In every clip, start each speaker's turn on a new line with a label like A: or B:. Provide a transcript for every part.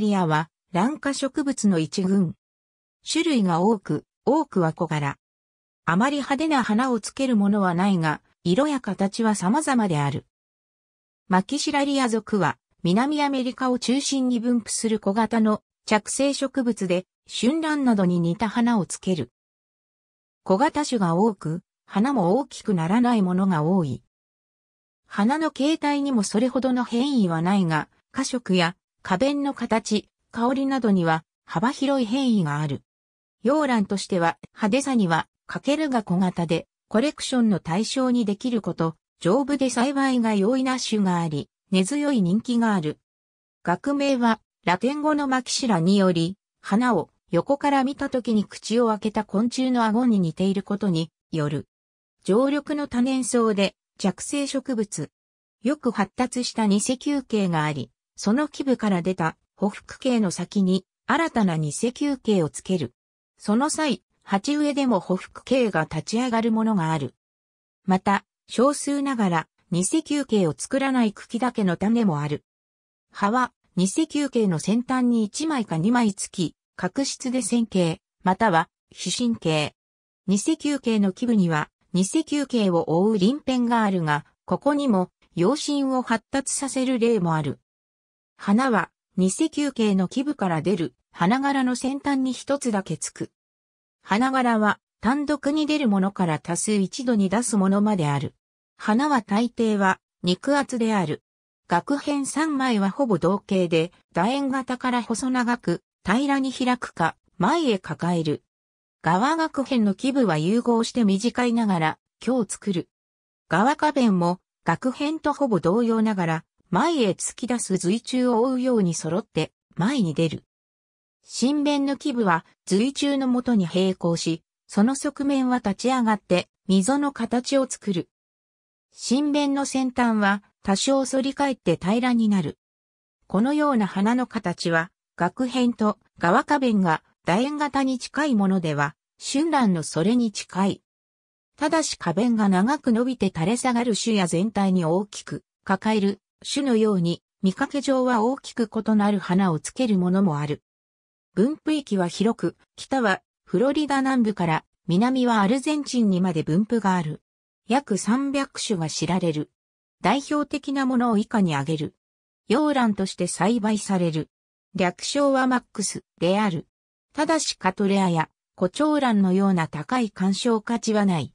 A: リアは、卵化植物の一群。種類が多く、多くは小柄。あまり派手な花をつけるものはないが、色や形は様々である。マキシラリア属は、南アメリカを中心に分布する小型の着生植物で、春蘭などに似た花をつける。小型種が多く、花も大きくならないものが多い。花の形態にもそれほどの変異はないが、花色や花弁の形、香りなどには幅広い変異がある。洋蘭としては派手さにはかけるが小型でコレクションの対象にできること、丈夫で栽培が容易な種があり、根強い人気がある。学名はラテン語のマキシラにより、花を横から見た時に口を開けた昆虫の顎に似ていることによる。常緑の多年草で弱性植物。よく発達した二世球形があり、その基部から出た補腹系の先に新たな偽球形をつける。その際、鉢植えでも補腹系が立ち上がるものがある。また、少数ながら偽球形を作らない茎だけの種もある。葉は偽球形の先端に1枚か2枚つき、角質で線形、または非神経。偽球形の基部には偽球形を覆う鱗片があるが、ここにも、陽心を発達させる例もある。花は、二石球形の基部から出る花柄の先端に一つだけつく。花柄は、単独に出るものから多数一度に出すものまである。花は大抵は、肉厚である。額編3枚はほぼ同型で、楕円型から細長く、平らに開くか、前へ抱える。側額編の基部は融合して短いながら、今日作る。側花弁も、額編とほぼ同様ながら、前へ突き出す随中を追うように揃って前に出る。新弁の基部は随中の元に並行し、その側面は立ち上がって溝の形を作る。新弁の先端は多少反り返って平らになる。このような花の形は、額辺と側花弁が楕円型に近いものでは、春蘭のそれに近い。ただし花弁が長く伸びて垂れ下がる種や全体に大きく抱える種のように見かけ上は大きく異なる花をつけるものもある。分布域は広く、北はフロリダ南部から南はアルゼンチンにまで分布がある。約300種が知られる。代表的なものを以下に挙げる。洋蘭として栽培される。略称はマックスである。ただしカトレアやコチョウランのような高い干渉価値はない。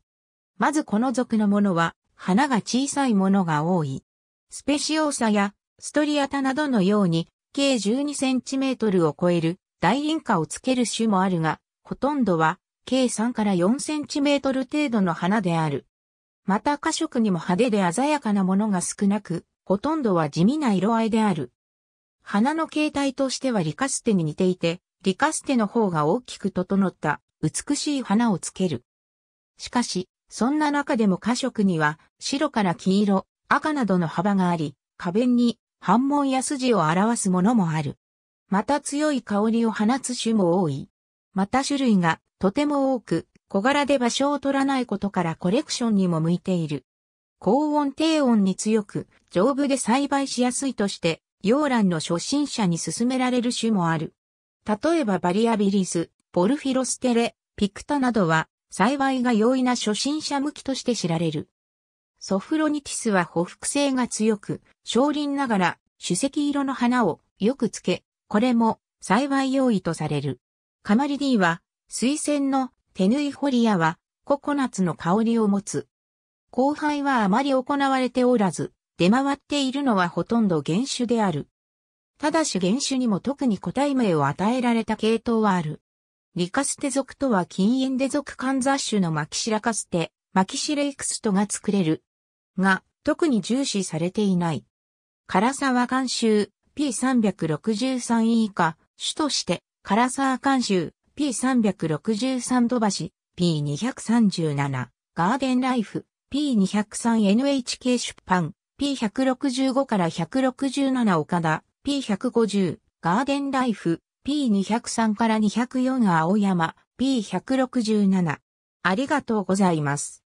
A: まずこの属のものは花が小さいものが多い。スペシオーサやストリアタなどのように計 12cm を超える大輪花をつける種もあるが、ほとんどは計3から 4cm 程度の花である。また花色にも派手で鮮やかなものが少なく、ほとんどは地味な色合いである。花の形態としてはリカステに似ていて、リカステの方が大きく整った美しい花をつける。しかし、そんな中でも花色には白から黄色、赤などの幅があり、花弁に半紋や筋を表すものもある。また強い香りを放つ種も多い。また種類がとても多く、小柄で場所を取らないことからコレクションにも向いている。高温低温に強く、丈夫で栽培しやすいとして、洋蘭の初心者に勧められる種もある。例えばバリアビリス、ポルフィロステレ、ピクタなどは、栽培が容易な初心者向きとして知られる。ソフロニティスは補服性が強く、少林ながら主石色の花をよくつけ、これも栽培用意とされる。カマリディは、水仙の手縫いホリアはココナツの香りを持つ。交配はあまり行われておらず、出回っているのはほとんど原種である。ただし原種にも特に個体名を与えられた系統はある。リカステ属とは禁煙で属カンザッシュのマキシラカステ、マキシレイクストが作れるが特に重視されていない。唐沢監修 P363 以下、主として唐沢監修 P363 土橋 P237 ガーデンライフ P203NHK 出版 P165 から167岡田 P150 ガーデンライフ P203 から204青山 P167 ありがとうございます。